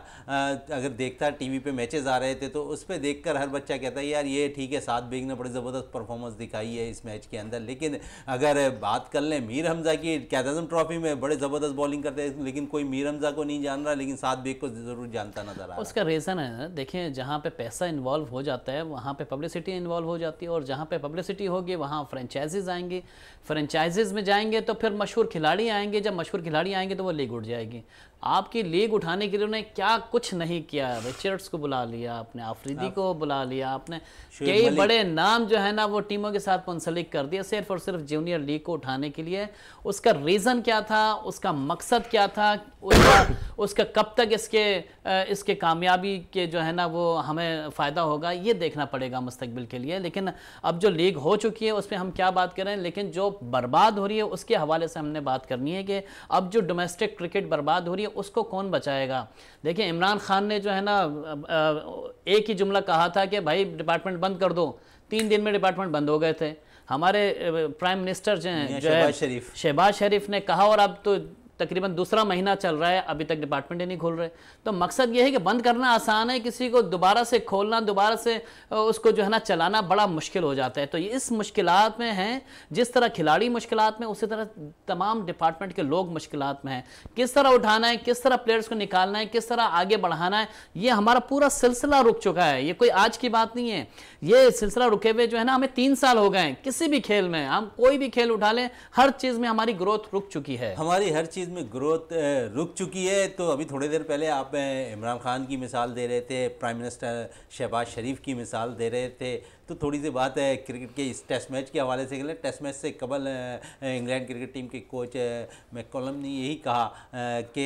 अगर देखता टी वी पर मैचेज़ आ रहे थे तो उस पर देख हर बच्चा कहता है यार ये ठीक है साथ भेजना बड़े ज़बरदस्त परफॉर्म परफॉर्मेंस दिखाई है इस मैच के अंदर लेकिन अगर बात कर लें मीर हमजा की कैदम ट्रॉफी में बड़े ज़बरदस्त बॉलिंग करते हैं लेकिन कोई मीर हमजा को नहीं जान रहा लेकिन सात बेग को ज़रूर जानता नजर आ उसका रीज़न है देखें जहाँ पे पैसा इन्वॉल्व हो जाता है वहाँ पे पब्लिसिटी इन्वॉल्व हो जाती है और जहाँ पे पब्लिसिटी होगी वहाँ फ्रेंचाइजीज आएंगे फ्रेंचाइजीज में जाएंगे तो फिर मशहूर खिलाड़ी आएंगे जब मशहूर खिलाड़ी आएंगे तो वो लीग उठ जाएगी आपकी लीग उठाने के लिए उन्हें क्या कुछ नहीं किया रिचर्ड्स को बुला लिया आपने आफरीदी को बुला लिया आपने कई बड़े नाम जो है ना वो टीमों के साथ मुंसलिक कर दिया सिर्फ और सिर्फ जूनियर लीग को उठाने के लिए उसका रीज़न क्या था उसका मकसद क्या था उसका उसका कब तक इसके इसके कामयाबी के जो है ना वो हमें फ़ायदा होगा ये देखना पड़ेगा मुस्तबिल के लिए लेकिन अब जो लीग हो चुकी है उस पर हम क्या बात करें लेकिन जो बर्बाद हो रही है उसके हवाले से हमने बात करनी है कि अब जो डोमेस्टिक क्रिकेट बर्बाद हो रही है उसको कौन बचाएगा देखिए इमरान खान ने जो है ना एक ही जुमला कहा था कि भाई डिपार्टमेंट बंद कर दो तीन दिन में डिपार्टमेंट बंद हो गए थे हमारे प्राइम मिनिस्टर जो हैं शहबाज है शरीफ शहबाज शरीफ ने कहा और अब तो तकरीबन दूसरा महीना चल रहा है अभी तक डिपार्टमेंट ही नहीं खोल रहे तो मकसद ये है कि बंद करना आसान है किसी को दोबारा से खोलना दोबारा से उसको जो है ना चलाना बड़ा मुश्किल हो जाता है तो ये इस मुश्किल में हैं जिस तरह खिलाड़ी मुश्किल में उसी तरह तमाम डिपार्टमेंट के लोग मुश्किल में हैं किस तरह उठाना है किस तरह प्लेयर्स को निकालना है किस तरह आगे बढ़ाना है ये हमारा पूरा सिलसिला रुक चुका है ये कोई आज की बात नहीं है ये सिलसिला रुके हुए जो है ना हमें तीन साल हो गए किसी भी खेल में हम कोई भी खेल उठा लें हर चीज़ में हमारी ग्रोथ रुक चुकी है हमारी हर चीज़ इंडस्ट्रीज़ में ग्रोथ रुक चुकी है तो अभी थोड़ी देर पहले आप इमरान खान की मिसाल दे रहे थे प्राइम मिनिस्टर शहबाज शरीफ की मिसाल दे रहे थे तो थोड़ी सी बात है क्रिकेट के इस टेस्ट मैच के हवाले से टेस्ट मैच से कबल इंग्लैंड क्रिकेट टीम के कोच मैकॉलम ने यही कहा कि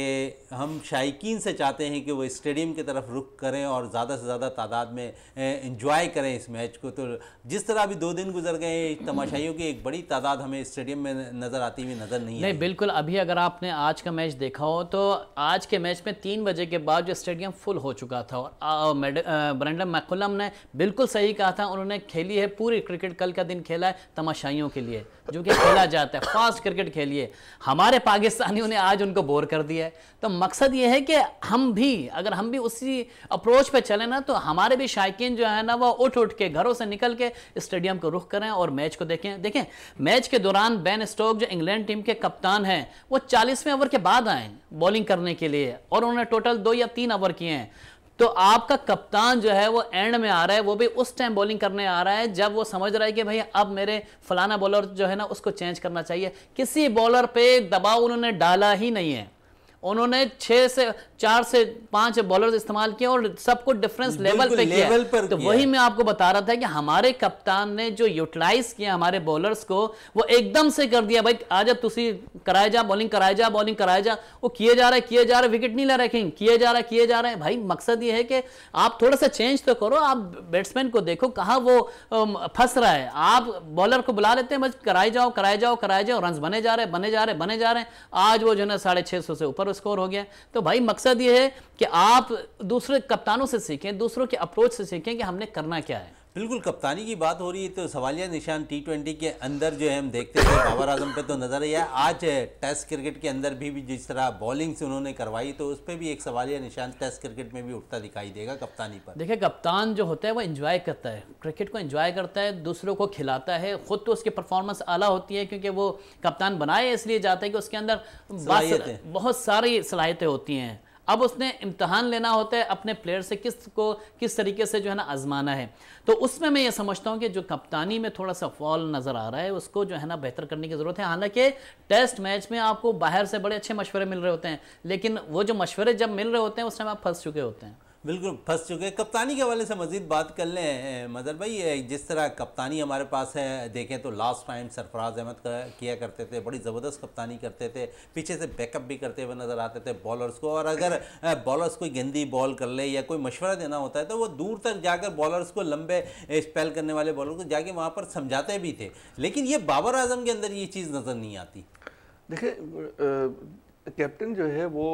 हम शायक से चाहते हैं कि वो स्टेडियम की तरफ रुख करें और ज़्यादा से ज़्यादा तादाद में इंजॉय करें इस मैच को तो जिस तरह अभी दो दिन गुजर गए तमाशाइयों की एक बड़ी तादाद हमें स्टेडियम में नज़र आती हुई नज़र नहीं नहीं बिल्कुल अभी अगर आपने आज का मैच देखा हो तो आज के मैच में तीन बजे के बाद जो स्टेडियम फुल हो चुका था और ब्रेंडम मैकुलम ने बिल्कुल सही कहा था उन्होंने उन्होंने खेली है पूरी क्रिकेट कल का दिन खेला है तमाशाइयों के लिए जो कि खेला जाता है फास्ट क्रिकेट खेलिए हमारे पाकिस्तानियों ने आज उनको बोर कर दिया है तो मकसद ये है कि हम भी अगर हम भी उसी अप्रोच पे चले ना तो हमारे भी शायकीन जो है ना वो उठ उठ के घरों से निकल के स्टेडियम को रुख करें और मैच को देखें देखें मैच के दौरान बैन स्टोक जो इंग्लैंड टीम के कप्तान हैं वो चालीसवें ओवर के बाद आए बॉलिंग करने के लिए और उन्होंने टोटल दो या तीन ओवर किए हैं तो आपका कप्तान जो है वो एंड में आ रहा है वो भी उस टाइम बॉलिंग करने आ रहा है जब वो समझ रहा है कि भाई अब मेरे फलाना बॉलर जो है ना उसको चेंज करना चाहिए किसी बॉलर पे दबाव उन्होंने डाला ही नहीं है उन्होंने छह से चार से पांच बॉलर इस्तेमाल किए और सबको डिफरेंस लेवल पे किया लेवल पर तो किया। वही मैं आपको बता रहा था कि हमारे कप्तान ने जो यूटिलाइज किया हमारे बॉलर्स को वो एकदम से कर दिया भाई अब तुसी कराया जा बॉलिंग कराया जा बॉलिंग कराया जा वो किए जा रहा है किए जा रहे विकेट नहीं ला रखें किए जा रहा है किए जा रहे हैं भाई मकसद ये है कि आप थोड़ा सा चेंज तो करो आप बैट्समैन को देखो कहाँ वो फंस रहा है आप बॉलर को बुला लेते हैं बस कराए जाओ कराए जाओ कराए जाओ रन बने जा रहे बने जा रहे बने जा रहे आज वो जो है साढ़े सौ से ऊपर और स्कोर हो गया तो भाई मकसद ये है कि आप दूसरे कप्तानों से सीखें दूसरों के अप्रोच से सीखें कि हमने करना क्या है बिल्कुल कप्तानी की बात हो रही है तो सवालिया निशान टी ट्वेंटी के अंदर जो है हम देखते थे बाबर आजम पे तो नज़र ही है आज टेस्ट क्रिकेट के अंदर भी, भी जिस तरह बॉलिंग से उन्होंने करवाई तो उस पर भी एक सवालिया निशान टेस्ट क्रिकेट में भी उठता दिखाई देगा कप्तानी पर देखिए कप्तान जो होता है वो इंजॉय करता है क्रिकेट को इन्जॉय करता है दूसरों को खिलाता है खुद तो उसकी परफॉर्मेंस आला होती है क्योंकि वो कप्तान बनाए इसलिए जाता है कि उसके अंदर बहुत सारी सलाहियतें होती हैं अब उसने इम्तहान लेना होता है अपने प्लेयर से किस को किस तरीके से जो है ना आजमाना है तो उसमें मैं ये समझता हूँ कि जो कप्तानी में थोड़ा सा फॉल नज़र आ रहा है उसको जो है ना बेहतर करने की ज़रूरत है हालांकि टेस्ट मैच में आपको बाहर से बड़े अच्छे मशवरे मिल रहे होते हैं लेकिन वो जो मशवरे जब मिल रहे होते हैं उस टाइम आप फंस चुके होते हैं बिल्कुल फंस चुके हैं कप्तानी के हवाले से मजीद बात कर लें मदर भाई जिस तरह कप्तानी हमारे पास है देखें तो लास्ट टाइम सरफराज अहमद का किया करते थे बड़ी ज़बरदस्त कप्तानी करते थे पीछे से बैकअप भी करते हुए नज़र आते थे बॉलर्स को और अगर बॉलर्स कोई गेंदी बॉल कर ले या कोई मशवरा देना होता है तो वो दूर तक जाकर बॉलर्स को लंबे स्पेल करने वाले बॉलर को जाके वहाँ पर समझाते भी थे लेकिन ये बाबर आजम के अंदर ये चीज़ नज़र नहीं आती देखिए कैप्टन जो है वो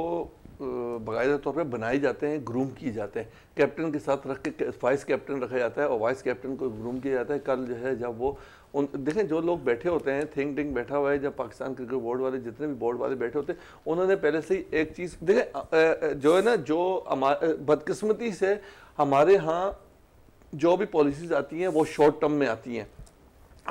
बाकायदा तौर पर बनाए जाते हैं ग्रूम किए जाते हैं कैप्टन के साथ रख के वाइस कैप्टन रखा जाता है और वाइस कैप्टन को ग्रूम किया जाता है कल जो है जब वो उन देखें जो लोग बैठे होते हैं थिंक टिंग बैठा हुआ है जब पाकिस्तान क्रिकेट बोर्ड वाले जितने भी बोर्ड वाले बैठे होते हैं उन्होंने पहले से ही एक चीज़ देखें जो है ना जो बदकस्मती से हमारे यहाँ जो भी पॉलिसीज आती हैं वो शॉर्ट टर्म में आती हैं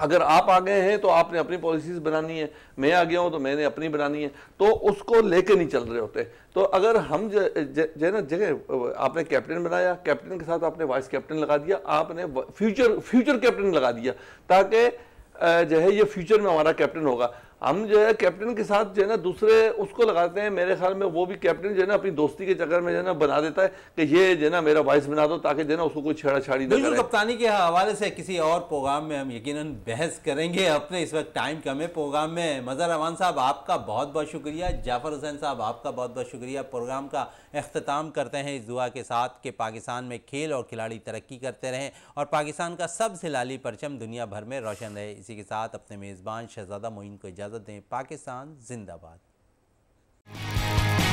अगर आप आ गए हैं तो आपने अपनी पॉलिसीज बनानी है मैं आ गया हूँ तो मैंने अपनी बनानी है तो उसको लेके नहीं चल रहे होते तो अगर हम जो है ना जगह आपने कैप्टन बनाया कैप्टन के साथ आपने वाइस कैप्टन लगा दिया आपने फ्यूचर फ्यूचर कैप्टन लगा दिया ताकि जो है ये फ्यूचर में हमारा कैप्टन होगा हम जो है कैप्टन के साथ जो है ना दूसरे उसको लगाते हैं मेरे ख्याल में वो भी कैप्टन जो है ना अपनी दोस्ती के चक्कर में जो है ना बना देता है कि ये जो है ना मेरा वॉइस बना दो ताकि जो है ना उसको कोई छेड़ाछाड़ी बिल्कुल कप्तानी के हवाले से किसी और प्रोग्राम में हम यकीन बहस करेंगे अपने इस वक्त टाइम कम है प्रोग्राम में मज़र रवान साहब आपका बहुत बहुत शुक्रिया जाफर हुसैन साहब आपका बहुत बहुत शुक्रिया प्रोग्राम का अख्ताम करते हैं इस दुआ के साथ कि पाकिस्तान में खेल और खिलाड़ी तरक्की करते रहें और पाकिस्तान का सबसे लाली परचम दुनिया भर में रोशन रहे इसी के साथ अपने मेज़बान शहजादा मोइन को इजाज़त इजाज़त दें पाकिस्तान जिंदाबाद